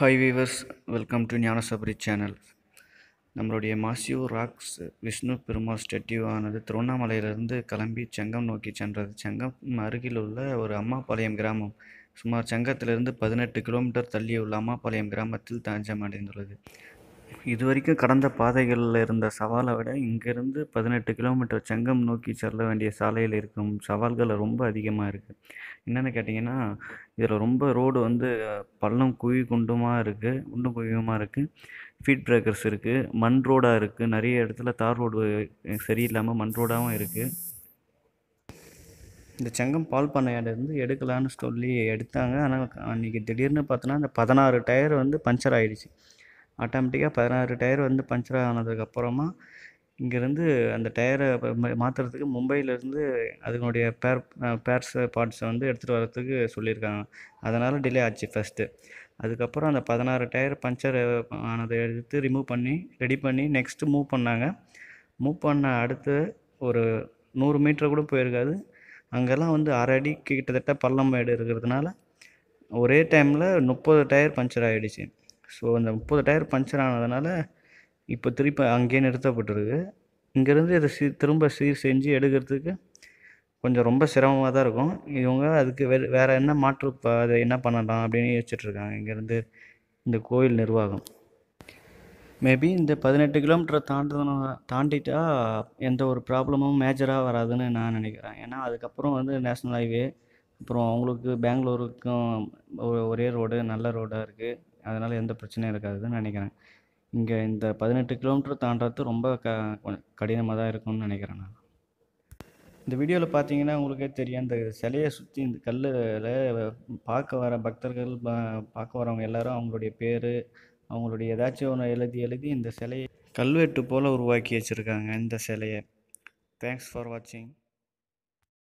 hi viewers welcome to Gnanasabari channel நம்மளுடைய massive rocks Vishnu Perumal statue ஆனது திருவண்ணாமலையிலிருந்து கிளம்பி செங்கம் நோக்கி சென்றது செங்கம் அருகில் உள்ள ஒரு அம்மாபாளையம் கிராமம் சுமார் செங்கத்திலிருந்து பதினெட்டு கிலோமீட்டர் தள்ளியுள்ள அம்மாபாளையம் கிராமத்தில் தஞ்சம் அடைந்துள்ளது இது வரைக்கும் கடந்த பாதைகளில் இருந்த சவாலை விட இங்கேருந்து பதினெட்டு கிலோமீட்டர் செங்கம் நோக்கி செல்ல வேண்டிய சாலையில் இருக்கும் சவால்கள் ரொம்ப அதிகமாக இருக்குது என்னென்னு கேட்டிங்கன்னா இதில் ரொம்ப ரோடு வந்து பள்ளம் குழி குண்டுமாக இருக்குது குண்டு குழியுமாக இருக்குது ஃபீட் பிரேக்கர்ஸ் இருக்குது மண் ரோடாக இருக்குது நிறைய இடத்துல தார் ரோடு சரியில்லாமல் மண் ரோடாகவும் இருக்குது இந்த செங்கம் பால் இருந்து எடுக்கலான்னு சொல்லி எடுத்தாங்க ஆனால் அன்றைக்கி திடீர்னு பார்த்தோன்னா அந்த பதினாறு டயர் வந்து பஞ்சர் ஆகிடுச்சு ஆட்டோமேட்டிக்காக பதினாறு டயர் வந்து பஞ்சர் ஆனதுக்கப்புறமா இங்கேருந்து அந்த டயரை மாற்றுறதுக்கு மும்பையிலேருந்து அதனுடைய பேர் பேர்ஸ் பார்ட்ஸை வந்து எடுத்துகிட்டு வரத்துக்கு சொல்லியிருக்காங்க அதனால் டிலே ஆச்சு ஃபஸ்ட்டு அதுக்கப்புறம் அந்த பதினாறு டயர் பஞ்சர் ஆனதை எடுத்து ரிமூவ் பண்ணி ரெடி பண்ணி நெக்ஸ்ட்டு மூவ் பண்ணாங்க மூவ் பண்ண அடுத்து ஒரு நூறு மீட்டர் கூட போயிருக்காது அங்கெல்லாம் வந்து அரை அடி கிட்டத்தட்ட பள்ளம் மேடு இருக்கிறதுனால ஒரே டைமில் முப்பது டயர் பஞ்சர் ஆகிடுச்சு ஸோ அந்த முப்பது டயர் பஞ்சர் ஆனதுனால இப்போ திருப்பி அங்கேயே நிறுத்தப்பட்டிருக்கு இங்கேருந்து இதை சீ திரும்ப சீர் செஞ்சு எடுக்கிறதுக்கு கொஞ்சம் ரொம்ப சிரமமாக தான் இருக்கும் இவங்க அதுக்கு வே வேறு என்ன மாற்று இப்போ அதை என்ன பண்ணலாம் அப்படின்னு யோசிச்சிட்ருக்காங்க இங்கேருந்து இந்த கோயில் நிர்வாகம் மேபி இந்த பதினெட்டு கிலோமீட்டரை தாண்டினா தாண்டிட்டா எந்த ஒரு ப்ராப்ளமும் மேஜராக வராதுன்னு நான் நினைக்கிறேன் ஏன்னா அதுக்கப்புறம் வந்து நேஷ்னல் ஹைவே அப்புறம் அவங்களுக்கு பெங்களூருக்கும் ஒரே ரோடு நல்ல ரோடாக இருக்குது அதனால் எந்த பிரச்சனையும் இருக்காதுன்னு நினைக்கிறேன் இங்கே இந்த பதினெட்டு கிலோமீட்டர் தாண்டுறது ரொம்ப க கடினமாக தான் இருக்கும்னு நினைக்கிறேன் நான் இந்த வீடியோவில் பார்த்தீங்கன்னா உங்களுக்கே தெரியும் இந்த சிலையை சுற்றி இந்த கல்லில் பார்க்க வர பக்தர்கள் பார்க்க வரவங்க எல்லோரும் அவங்களுடைய பேர் அவங்களுடைய ஏதாச்சும் ஒன்று எழுதி எழுதி இந்த சிலையை கல்வெட்டு போல் உருவாக்கி வச்சுருக்காங்க இந்த சிலையை தேங்க்ஸ் ஃபார் வாட்சிங்